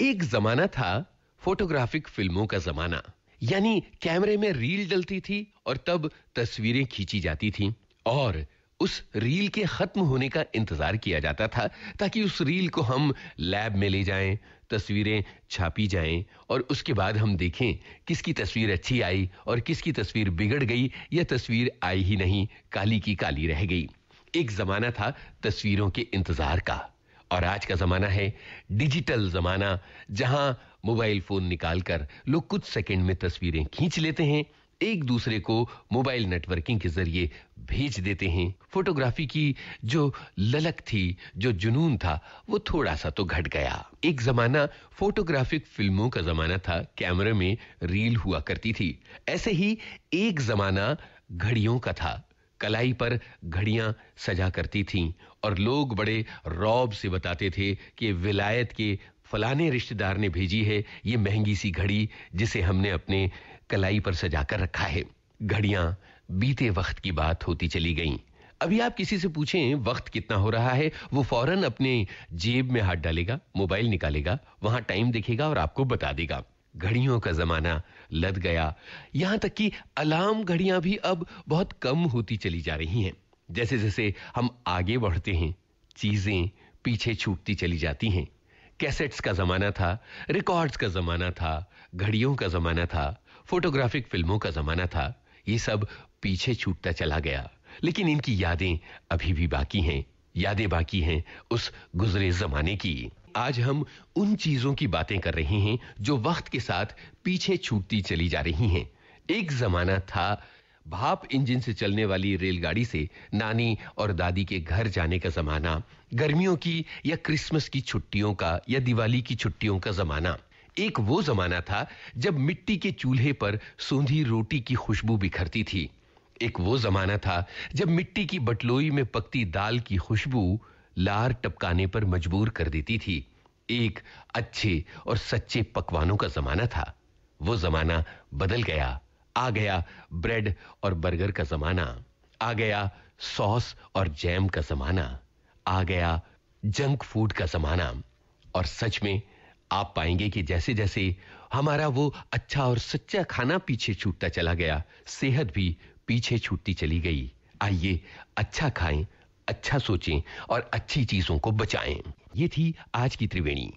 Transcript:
एक जमाना था फोटोग्राफिक फिल्मों का जमाना यानी कैमरे में रील डलती थी और तब तस्वीरें खींची जाती थी और उस रील के खत्म होने का इंतजार किया जाता था ताकि उस रील को हम लैब में ले जाएं तस्वीरें छापी जाएं और उसके बाद हम देखें किसकी तस्वीर अच्छी आई और किसकी तस्वीर बिगड़ गई या तस्वीर आई ही नहीं काली की काली रह गई एक जमाना था तस्वीरों के इंतजार का और आज का जमाना है डिजिटल जमाना जहां मोबाइल फोन निकालकर लोग कुछ सेकंड में तस्वीरें खींच लेते हैं एक दूसरे को मोबाइल नेटवर्किंग के जरिए भेज देते हैं फोटोग्राफी की जो ललक थी जो जुनून था वो थोड़ा सा तो घट गया एक जमाना फोटोग्राफिक फिल्मों का जमाना था कैमरे में रील हुआ करती थी ऐसे ही एक जमाना घड़ियों का था कलाई पर घड़ियां सजा करती थीं और लोग बड़े रौब से बताते थे कि विलायत के फलाने रिश्तेदार ने भेजी है ये महंगी सी घड़ी जिसे हमने अपने कलाई पर सजा कर रखा है घड़ियां बीते वक्त की बात होती चली गईं अभी आप किसी से पूछें वक्त कितना हो रहा है वो फौरन अपने जेब में हाथ डालेगा मोबाइल निकालेगा वहां टाइम देखेगा और आपको बता देगा घड़ियों का जमाना लद गया यहां तक कि अलार्म घड़ियां भी अब बहुत कम होती चली जा रही हैं जैसे जैसे हम आगे बढ़ते हैं चीजें पीछे छूटती चली जाती हैं कैसेट्स का जमाना था रिकॉर्ड्स का जमाना था घड़ियों का जमाना था फोटोग्राफिक फिल्मों का जमाना था ये सब पीछे छूटता चला गया लेकिन इनकी यादें अभी भी बाकी हैं यादें बाकी हैं उस गुजरे जमाने की आज हम उन चीजों की बातें कर रहे हैं जो वक्त के साथ पीछे छूटती चली जा रही हैं एक जमाना था भाप इंजन से चलने वाली रेलगाड़ी से नानी और दादी के घर जाने का जमाना गर्मियों की या क्रिसमस की छुट्टियों का या दिवाली की छुट्टियों का जमाना एक वो जमाना था जब मिट्टी के चूल्हे पर सूंधी रोटी की खुशबू बिखरती थी एक वो जमाना था जब मिट्टी की बटलोई में पकती दाल की खुशबू लार टपकाने पर मजबूर कर देती थी एक अच्छे और सच्चे पकवानों का जमाना था वो जमाना बदल गया आ गया ब्रेड और बर्गर का जमाना आ गया सॉस और जैम का जमाना आ गया जंक फूड का जमाना और सच में आप पाएंगे कि जैसे जैसे हमारा वो अच्छा और सच्चा खाना पीछे छूटता चला गया सेहत भी पीछे छूटती चली गई आइए अच्छा खाएं अच्छा सोचें और अच्छी चीजों को बचाएं ये थी आज की त्रिवेणी